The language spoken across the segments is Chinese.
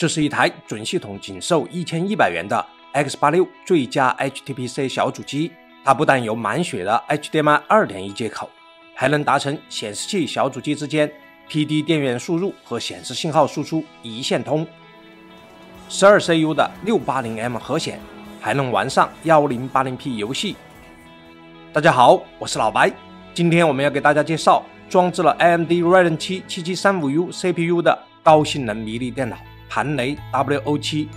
这是一台准系统，仅售一千一百元的 X 八六最佳 HTPC 小主机。它不但有满血的 HDMI 二点一接口，还能达成显示器小主机之间 PD 电源输入和显示信号输出一线通。十二 CU 的六八零 M 核显还能玩上幺零八零 P 游戏。大家好，我是老白，今天我们要给大家介绍装置了 AMD Ryzen 七七七三五 U CPU 的高性能迷你电脑。盘雷 WO 七，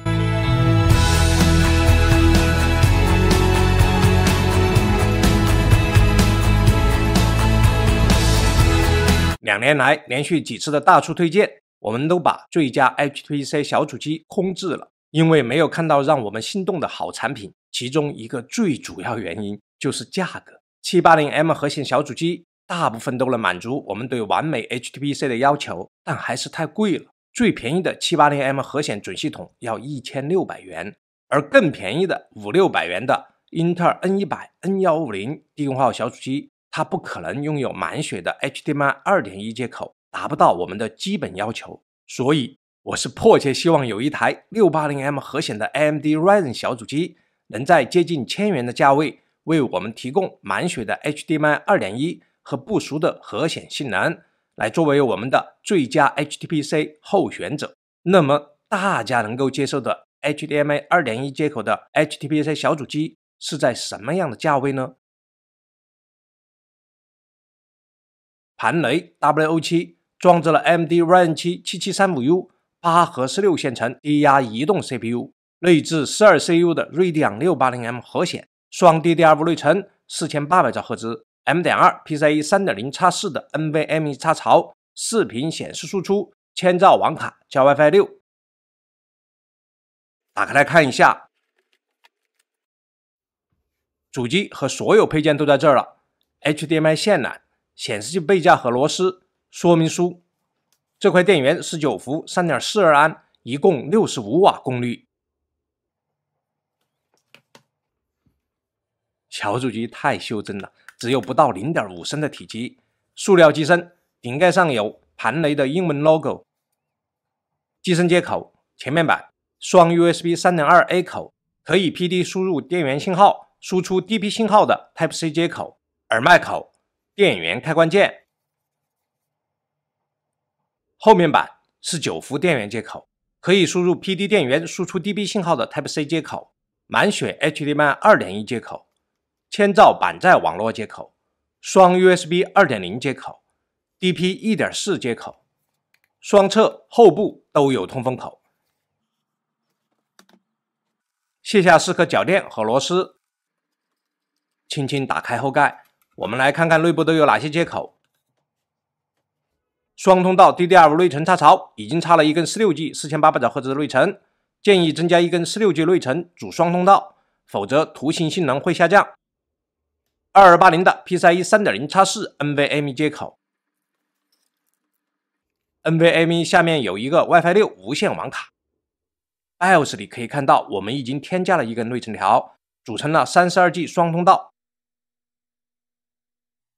两年来连续几次的大促推荐，我们都把最佳 H T C 小主机空置了，因为没有看到让我们心动的好产品。其中一个最主要原因就是价格。七八零 M 核心小主机大部分都能满足我们对完美 H T C 的要求，但还是太贵了。最便宜的七八零 M 核显准系统要一千六百元，而更便宜的五六百元的英特尔 N 一百 N 幺五零低功耗小主机，它不可能拥有满血的 HDMI 二点一接口，达不到我们的基本要求。所以，我是迫切希望有一台六八零 M 核显的 AMD Ryzen 小主机，能在接近千元的价位为我们提供满血的 HDMI 二点一和不俗的核显性能。来作为我们的最佳 HTPC 候选者。那么大家能够接受的 HDMI 2.1接口的 HTPC 小主机是在什么样的价位呢？盘雷 WO 七装置了 m d Ryzen 7 7 7 5 u 八核十六线程低压移动 CPU，内置十二 CU 的锐迪安 680M 核显，双 DDR5 内存，四千八百兆赫兹。M. 点二 PCIe 三点零插四的 NVMe 插槽，视频显示输出，千兆网卡加 WiFi 六。打开来看一下，主机和所有配件都在这儿了。HDMI 线缆、显示器背架和螺丝，说明书。这块电源是九伏三点四二安，一共六十五瓦功率。小主机太袖珍了。只有不到零点五升的体积，塑料机身，顶盖上有盘雷的英文 logo，机身接口前面板双 USB 三点二 A 口，可以 PD 输入电源信号，输出 DP 信号的 Type C 接口，耳麦口，电源开关键，后面板是九伏电源接口，可以输入 PD 电源，输出 DP 信号的 Type C 接口，满血 HDMI 二点一接口。千兆板载网络接口、双 USB 2.0接口、DP 1.4接口，双侧后部都有通风口。卸下四颗脚垫和螺丝，轻轻打开后盖，我们来看看内部都有哪些接口。双通道 DDR 内存插槽已经插了一根 16G 4800兆赫兹的内存，建议增加一根 16G 内存主双通道，否则图形性能会下降。二二八零的 PCIe 三点零叉四 NVMe 接口，NVMe 下面有一个 WiFi 六无线网卡。BIOS 里可以看到，我们已经添加了一根内存条，组成了三十二 G 双通道。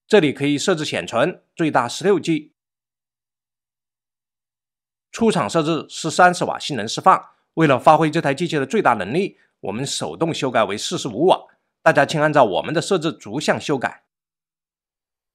这里可以设置显存，最大十六 G。出厂设置是三十瓦性能释放，为了发挥这台机器的最大能力，我们手动修改为四十五瓦。大家请按照我们的设置逐项修改。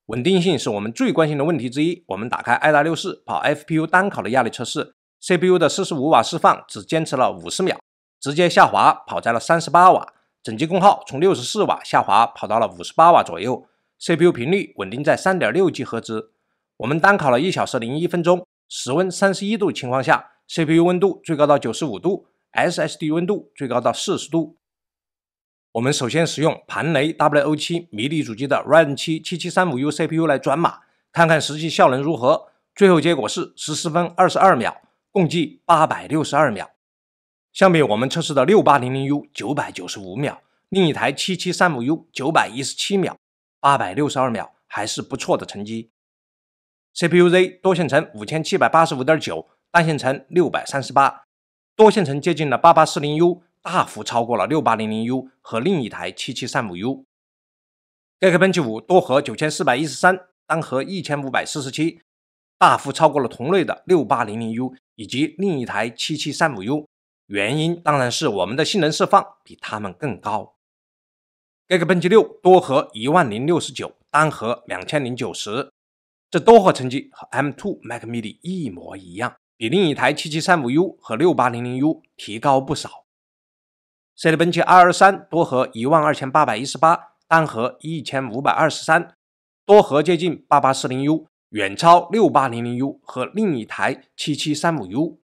稳定性是我们最关心的问题之一。我们打开爱达六四跑 FPU 单考的压力测试，CPU 的四十五瓦释放只坚持了五十秒，直接下滑，跑在了三十八瓦。整机功耗从六十四瓦下滑，跑到了五十八瓦左右。CPU 频率稳定在三点六 G 赫兹。我们单考了一小时零一分钟，室温三十一度情况下，CPU 温度最高到九十五度，SSD 温度最高到四十度。我们首先使用盘雷 WO7 迷你主机的 Ryzen 7 7735U CPU 来转码，看看实际效能如何。最后结果是十四分二十二秒，共计八百六十二秒。相比我们测试的 6800U 九百九十五秒，另一台 7735U 九百一十七秒，八百六十二秒还是不错的成绩。CPUZ 多线程五千七百八十五点九，单线程六百三十八，多线程接近了八八四零 U。大幅超过了六八零零 U 和另一台七七三五 U。Geekbench 五多核九千四百一十三，单核一千五百四十七，大幅超过了同类的六八零零 U 以及另一台七七三五 U。原因当然是我们的性能释放比他们更高。Geekbench 六多核一万零六十九，单核两千零九十。这多核成绩和 M2 Mac Mini 一模一样，比另一台七七三五 U 和六八零零 U 提高不少。赛德本起二二三多核一万二千八百一十八，单核一千五百二十三，多核接近八八四零 U，远超六八零零 U 和另一台七七三五 U。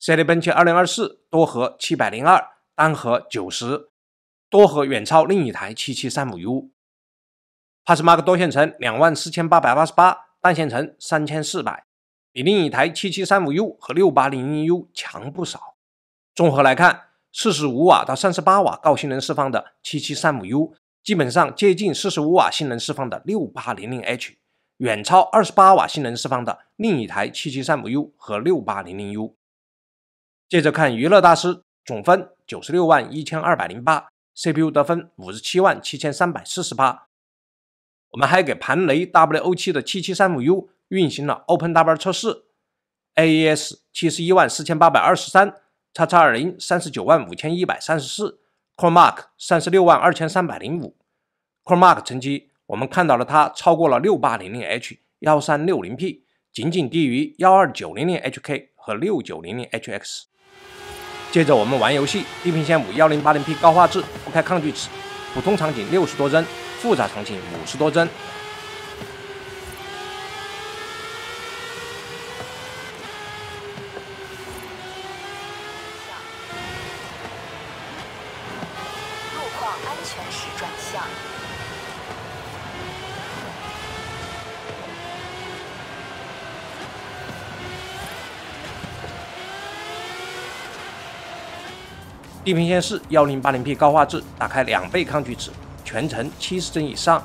赛德本起二零二四多核七百零二，单核九十，多核远超另一台七七三五 U。帕斯马克多线程两万四千八百八十八，单线程三千四百，比另一台七七三五 U 和六八零零 U 强不少。综合来看。四十五瓦到三十八瓦高性能释放的七七三五 U，基本上接近四十五瓦性能释放的六八零零 H，远超二十八瓦性能释放的另一台七七三五 U 和六八零零 U。接着看娱乐大师总分九十六万一千二百零八，CPU 得分五十七万七千三百四十八。我们还给盘雷 W O 七的七七三五 U 运行了 OpenW 测试，AES 七十一万四千八百二十三。叉叉二零三十九万五千一百三十四，Core Mark 三十六万二千三百零五，Core Mark 成绩我们看到了它超过了六八零零 H 幺三六零 P，仅仅低于幺二九零零 HK 和六九零零 HX。接着我们玩游戏，地平线五幺零八零 P 高画质，不开抗锯齿，普通场景六十多帧，复杂场景五十多帧。矿安全时转向。地平线四幺零八零 P 高画质，打开两倍抗锯齿，全程七十帧以上。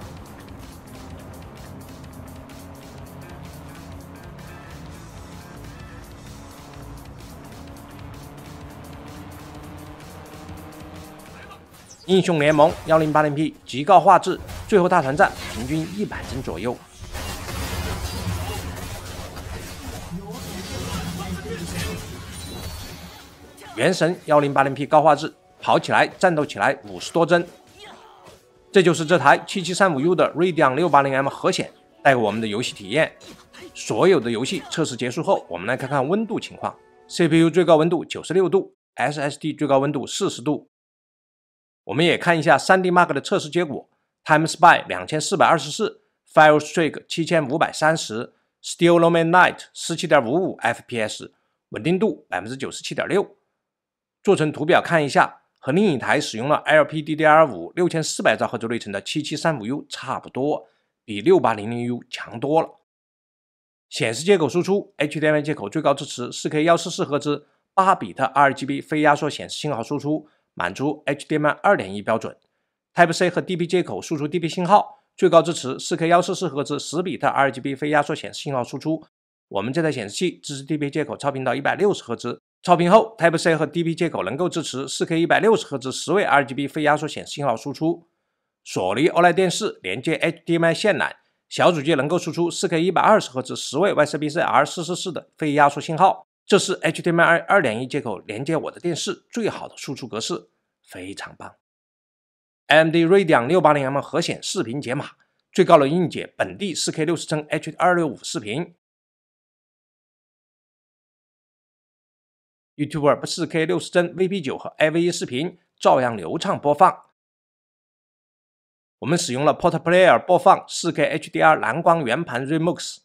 英雄联盟幺零八零 P 极高画质，最后大团战平均一百帧左右。原神幺零八零 P 高画质，跑起来战斗起来五十多帧。这就是这台七七三五 U 的 Radeon 六八零 M 核显带给我们的游戏体验。所有的游戏测试结束后，我们来看看温度情况：CPU 最高温度九十六度，SSD 最高温度四十度。我们也看一下 3D Mark 的测试结果：Time Spy 两千四百二十四，Fire Strike 七千五百三十，Steel m a Night 十七点五五 FPS，稳定度百分之九十七点六。做成图表看一下，和另一台使用了 LPDDR 五六千四百兆赫兹内存的七七三五 U 差不多，比六八零零 U 强多了。显示接口输出 HDMI 接口最高支持四 K 幺四四赫兹8比特 RGB 非压缩显示信号输出。满足 HDMI 2.1标准，Type C 和 DP 接口输出 DP 信号，最高支持 4K 144赫兹10特 RGB 非压缩显示信号输出。我们这台显示器支持 DP 接口超频到一百六十赫兹，超频后 Type C 和 DP 接口能够支持 4K 一百六十赫兹十位 RGB 非压缩显示信号输出。索尼 OLED 电视连接 HDMI 线缆，小主机能够输出 4K 一百二十赫兹十位 YCbCr 444的非压缩信号。这是 HDMI 二二点一接口连接我的电视最好的输出格式，非常棒。AMD Radeon 六八零 M 核显视频解码，最高能硬解本地四 K 六十帧 HDR 六五视频。YouTube 四 K 六十帧 VP 九和 I V 一视频照样流畅播放。我们使用了 PotPlayer r 播放四 K HDR 蓝光圆盘 Remux，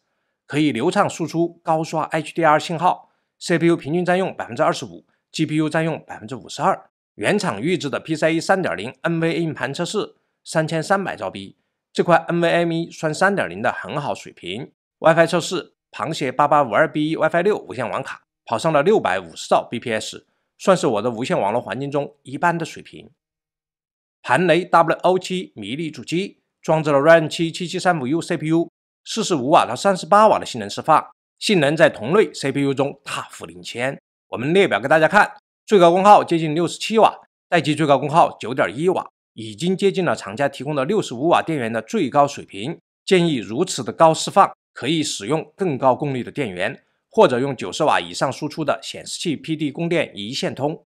可以流畅输出高刷 HDR 信号。CPU 平均占用百分之二十五，GPU 占用百分之五十二。原厂预置的 PCIe 三点零 NV 硬盘测试三千三百兆 B，这块 NVMe 算三点零的很好水平。WiFi 测试，螃蟹八八五二 B WiFi 六无线网卡跑上了六百五十兆 bps，算是我的无线网络环境中一般的水平。盘雷 w o 七迷你主机，装置了 Ryzen 七七七三五 U CPU，四十五瓦到三十八瓦的性能释放。性能在同类 CPU 中大幅领先。我们列表给大家看，最高功耗接近六十七瓦，待机最高功耗九点一瓦，已经接近了厂家提供的六十五瓦电源的最高水平。建议如此的高释放，可以使用更高功率的电源，或者用九十瓦以上输出的显示器 PD 供电一线通。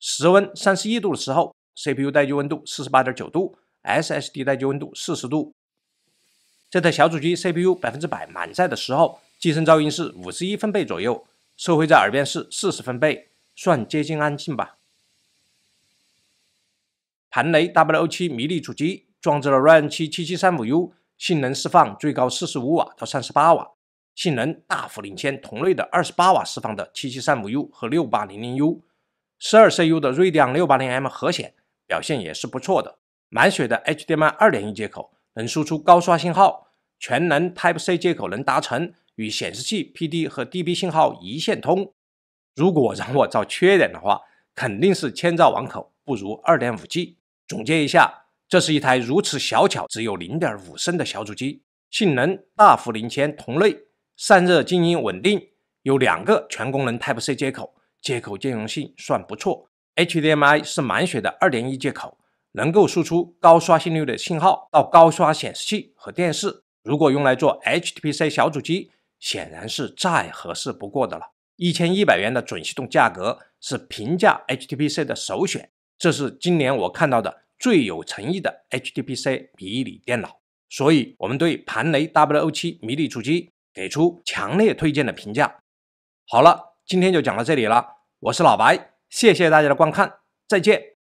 室温三十一度的时候，CPU 待机温度四十八点九度，SSD 待机温度四十度。这台小主机 CPU 百分之百满载的时候。机身噪音是五十一分贝左右，收会在耳边是四十分贝，算接近安静吧。韩雷 w 七7迷你主机，装置了 r a n 七 o n 7735U，性能释放最高四十五瓦到三十八瓦，性能大幅领先同类的二十八瓦释放的 7735U 和 6800U。十二 CU 的锐迪安 680M 核显表现也是不错的。满血的 HDMI 2.1接口能输出高刷信号，全能 Type-C 接口能达成。与显示器 P D 和 D B 信号一线通，如果让我找缺点的话，肯定是千兆网口不如二点五 G。总结一下，这是一台如此小巧、只有零点五升的小主机，性能大幅领先同类，散热静音稳定，有两个全功能 Type C 接口，接口兼容性算不错。H D M I 是满血的二点一接口，能够输出高刷新率的信号到高刷显示器和电视。如果用来做 H T P C 小主机，显然是再合适不过的了。一千一百元的准系统价格是平价 HTPC 的首选，这是今年我看到的最有诚意的 HTPC 迷你电脑。所以，我们对盘雷 WO 七迷你主机给出强烈推荐的评价。好了，今天就讲到这里了。我是老白，谢谢大家的观看，再见。